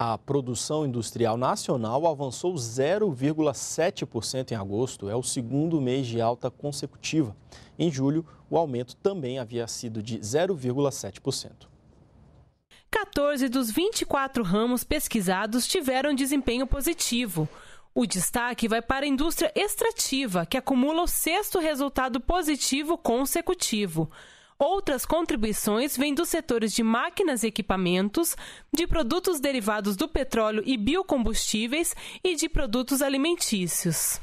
A produção industrial nacional avançou 0,7% em agosto, é o segundo mês de alta consecutiva. Em julho, o aumento também havia sido de 0,7%. 14 dos 24 ramos pesquisados tiveram desempenho positivo. O destaque vai para a indústria extrativa, que acumula o sexto resultado positivo consecutivo. Outras contribuições vêm dos setores de máquinas e equipamentos, de produtos derivados do petróleo e biocombustíveis e de produtos alimentícios.